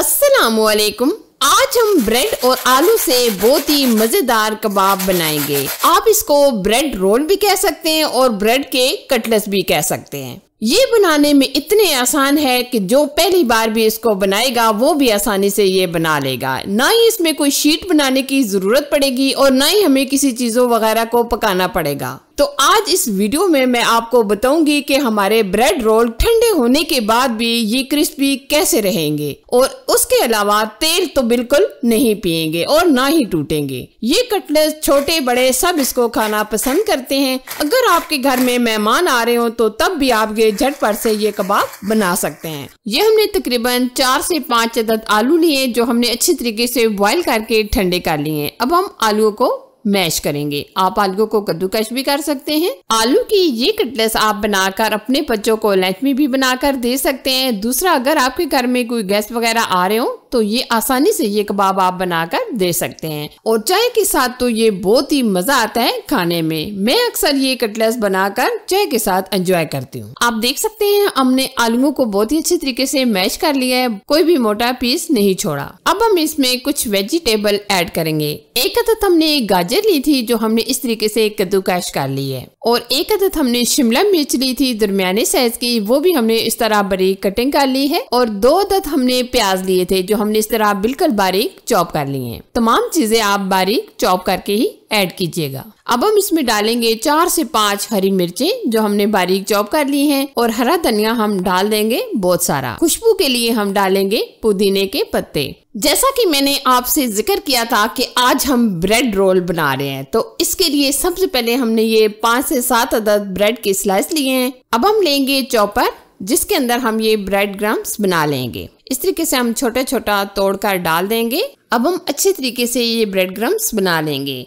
असलकुम आज हम ब्रेड और आलू से बहुत ही मजेदार कबाब बनाएंगे आप इसको ब्रेड रोल भी कह सकते हैं और ब्रेड के कटलेट भी कह सकते हैं ये बनाने में इतने आसान है कि जो पहली बार भी इसको बनाएगा वो भी आसानी से ये बना लेगा ना ही इसमें कोई शीट बनाने की जरूरत पड़ेगी और ना ही हमें किसी चीजों वगैरह को पकाना पड़ेगा तो आज इस वीडियो में मैं आपको बताऊंगी कि हमारे ब्रेड रोल ठंडे होने के बाद भी ये क्रिस्पी कैसे रहेंगे और उसके अलावा तेल तो बिल्कुल नहीं पिएंगे और ना ही टूटेंगे ये कटलेट छोटे बड़े सब इसको खाना पसंद करते हैं अगर आपके घर में मेहमान आ रहे हो तो तब भी आप ये झटपट से ये कबाब बना सकते हैं ये हमने तकरीबन चार से पाँच अदद आलू लिए जो हमने अच्छी तरीके से बॉयल करके ठंडे कर लिए अब हम आलुओं को मैश करेंगे आप आलू को कद्दूकश भी कर सकते हैं आलू की ये कटलेस आप बनाकर अपने बच्चों को लंच में भी बनाकर दे सकते हैं दूसरा अगर आपके घर में कोई गैस वगैरह आ रहे हो तो ये आसानी से ये कबाब आप बनाकर दे सकते हैं और चाय के साथ तो ये बहुत ही मजा आता है खाने में मैं अक्सर ये कटलेस बनाकर चाय के साथ एंजॉय करती हूँ आप देख सकते हैं हमने आलू को बहुत ही अच्छे तरीके से मैश कर लिया है कोई भी मोटा पीस नहीं छोड़ा अब हम इसमें कुछ वेजिटेबल ऐड करेंगे एक अदत हमने गाजर ली थी जो हमने इस तरीके से कद्दूकश कर ली है और एक अदत हमने शिमला मिर्च ली थी दरमियाने साइज की वो भी हमने इस तरह बड़ी कटिंग कर ली है और दो अदत हमने प्याज लिए थे जो हमने इस तरह बिल्कुल बारीक चॉप कर लिए हैं तमाम चीजें आप बारीक चॉप करके ही ऐड कीजिएगा अब हम इसमें डालेंगे चार से पाँच हरी मिर्चें जो हमने बारीक चॉप कर ली हैं और हरा धनिया हम डाल देंगे बहुत सारा खुशबू के लिए हम डालेंगे पुदीने के पत्ते जैसा कि मैंने आपसे जिक्र किया था कि आज हम ब्रेड रोल बना रहे हैं तो इसके लिए सबसे पहले हमने ये पाँच से सात अदद ब्रेड के स्लाइस लिए हैं अब हम लेंगे चॉपर जिसके अंदर हम ये ब्रेड ग्राम्स बना लेंगे इस तरीके से हम छोटा छोटा तोड़कर डाल देंगे अब हम अच्छे तरीके से ये ब्रेड ग्राम्स बना लेंगे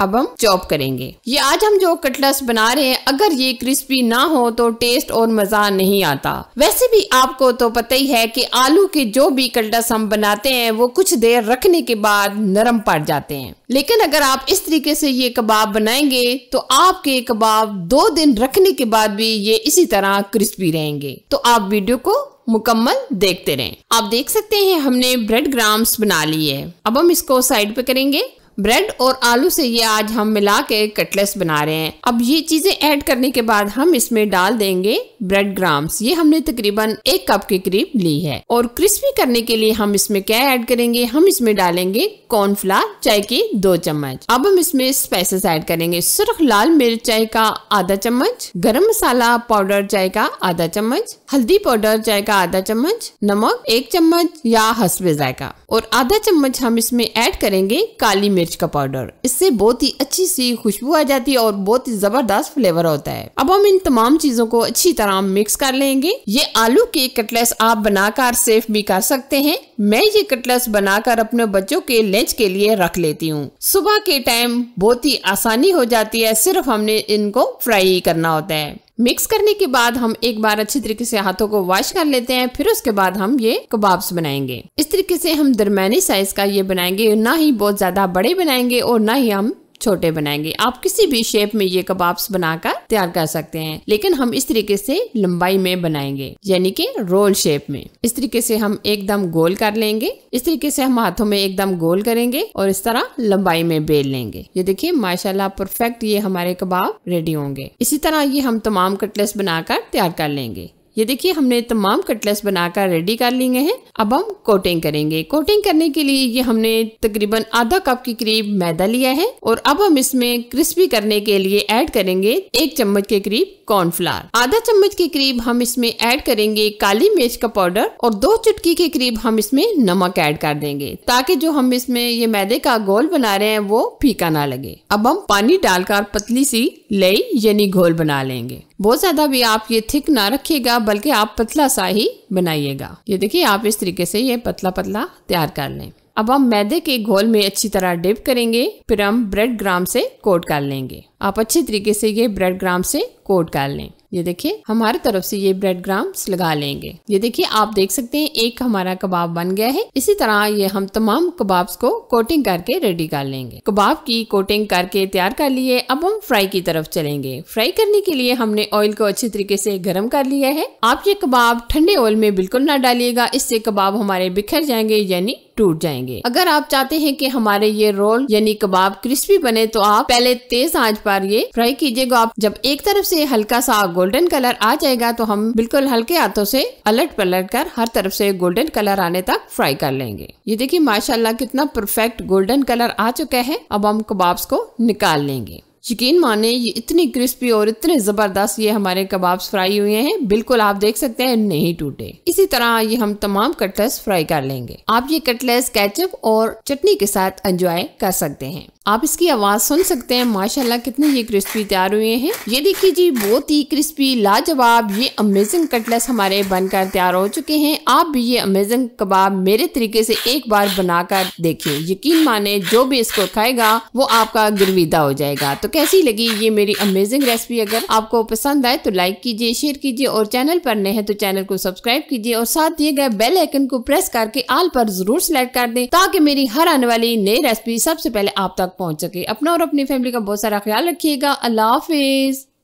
अब हम चॉप करेंगे ये आज हम जो कटलस बना रहे हैं अगर ये क्रिस्पी ना हो तो टेस्ट और मजा नहीं आता वैसे भी आपको तो पता ही है कि आलू के जो भी कटलस हम बनाते हैं वो कुछ देर रखने के बाद नरम पड़ जाते हैं लेकिन अगर आप इस तरीके से ये कबाब बनाएंगे तो आपके कबाब दो दिन रखने के बाद भी ये इसी तरह क्रिस्पी रहेंगे तो आप वीडियो को मुकम्मल देखते रहें आप देख सकते हैं हमने ब्रेड ग्राम्स बना लिए अब हम इसको साइड पे करेंगे ब्रेड और आलू से ये आज हम मिला के कटलेस बना रहे हैं अब ये चीजें ऐड करने के बाद हम इसमें डाल देंगे ब्रेड ग्राम्स ये हमने तकरीबन एक कप के करीब ली है और क्रिस्पी करने के लिए हम इसमें क्या ऐड करेंगे हम इसमें डालेंगे कॉर्नफ्लावर चाय के दो चम्मच अब हम इसमें स्पाइसेस ऐड करेंगे सुरख लाल मिर्च चाय का आधा चम्मच गरम मसाला पाउडर चाय का आधा चम्मच हल्दी पाउडर चाय का आधा चम्मच नमक एक चम्मच या हसबे जायका और आधा चम्मच हम इसमें ऐड करेंगे काली मिर्च मिर्च का पाउडर इससे बहुत ही अच्छी सी खुशबू आ जाती है और बहुत ही जबरदस्त फ्लेवर होता है अब हम इन तमाम चीजों को अच्छी तरह मिक्स कर लेंगे ये आलू के कटलेस आप बनाकर सेफ भी कर सकते हैं मैं ये कटलेस बनाकर अपने बच्चों के लंच के लिए रख लेती हूँ सुबह के टाइम बहुत ही आसानी हो जाती है सिर्फ हमने इनको फ्राई करना होता है मिक्स करने के बाद हम एक बार अच्छी तरीके से हाथों को वॉश कर लेते हैं फिर उसके बाद हम ये कबाब्स बनाएंगे इस तरीके से हम दरमानी साइज का ये बनाएंगे ना ही बहुत ज्यादा बड़े बनाएंगे और ना ही हम छोटे बनाएंगे आप किसी भी शेप में ये कबाब्स बनाकर तैयार कर सकते हैं लेकिन हम इस तरीके से लंबाई में बनाएंगे यानी कि रोल शेप में इस तरीके से हम एकदम गोल कर लेंगे इस तरीके से हम हाथों में एकदम गोल करेंगे और इस तरह लंबाई में बेल लेंगे ये देखिए माशाल्लाह परफेक्ट ये हमारे कबाब रेडी होंगे इसी तरह ये हम तमाम कटलेट्स बनाकर तैयार कर लेंगे ये देखिए हमने तमाम कटलेस बनाकर रेडी कर लिए हैं अब हम कोटिंग करेंगे कोटिंग करने के लिए ये हमने तकरीबन आधा कप के करीब मैदा लिया है और अब हम इसमें क्रिस्पी करने के लिए ऐड करेंगे एक चम्मच के करीब कॉर्नफ्लावर आधा चम्मच के करीब हम इसमें ऐड करेंगे काली मिर्च का पाउडर और दो चुटकी के करीब हम इसमें नमक ऐड कर देंगे ताकि जो हम इसमें ये मैदे का गोल बना रहे हैं वो फीका ना लगे अब हम पानी डालकर पतली सी लई यानी घोल बना लेंगे बहुत ज्यादा भी आप ये थिक ना रखिएगा बल्कि आप पतला सा ही बनाइएगा ये देखिए आप इस तरीके से ये पतला पतला तैयार कर लें अब हम मैदे के घोल में अच्छी तरह डिप करेंगे फिर हम ब्रेड ग्राम से कोट कर लेंगे आप अच्छे तरीके से ये ब्रेड ग्राम से कोट कर लें ये देखिए हमारे तरफ से ये ब्रेड ग्राम्स लगा लेंगे ये देखिए आप देख सकते हैं एक हमारा कबाब बन गया है इसी तरह ये हम तमाम कबाब्स को कोटिंग करके रेडी कर लेंगे कबाब की कोटिंग करके तैयार कर लिए अब हम फ्राई की तरफ चलेंगे फ्राई करने के लिए हमने ऑयल को अच्छे तरीके से गर्म कर लिया है आप ये कबाब ठंडे ऑयल में बिल्कुल ना डालिएगा इससे कबाब हमारे बिखर जाएंगे यानी टूट जाएंगे अगर आप चाहते हैं कि हमारे ये रोल यानी कबाब क्रिस्पी बने तो आप पहले तेज आंच बार ये फ्राई कीजिएगा आप जब एक तरफ से हल्का सा गोल्डन कलर आ जाएगा तो हम बिल्कुल हल्के हाथों से अलट पलट कर हर तरफ से गोल्डन कलर आने तक फ्राई कर लेंगे ये देखिए माशाल्लाह कितना परफेक्ट गोल्डन कलर आ चुका है अब हम कबाब्स को निकाल लेंगे यकीन माने ये इतनी क्रिस्पी और इतने ज़बरदस्त ये हमारे कबाब्स फ्राई हुए हैं बिल्कुल आप देख सकते हैं नहीं टूटे इसी तरह ये हम तमाम कटलेस फ्राई कर लेंगे आप ये कटलेस कैचअप और चटनी के साथ एंजॉय कर सकते हैं आप इसकी आवाज़ सुन सकते हैं माशाल्लाह कितने ये क्रिस्पी तैयार हुए हैं ये देखिए जी बहुत ही क्रिस्पी लाजवाब ये अमेजिंग कटलेस हमारे बनकर तैयार हो चुके हैं आप भी ये अमेजिंग कबाब मेरे तरीके से एक बार बनाकर देखिए यकीन माने जो भी इसको खाएगा वो आपका गिरविदा हो जाएगा तो कैसी लगी ये मेरी अमेजिंग रेसिपी अगर आपको पसंद आए तो लाइक कीजिए शेयर कीजिए और चैनल पर नए हैं तो चैनल को सब्सक्राइब कीजिए और साथ दिए गए बेल आइकन को प्रेस करके आल पर जरूर सिलेक्ट कर दें ताकि मेरी हर आने वाली नई रेसिपी सबसे पहले आप तक पहुंच सके अपना और अपनी फैमिली का बहुत सारा ख्याल रखिएगा अल्लाह हाफिज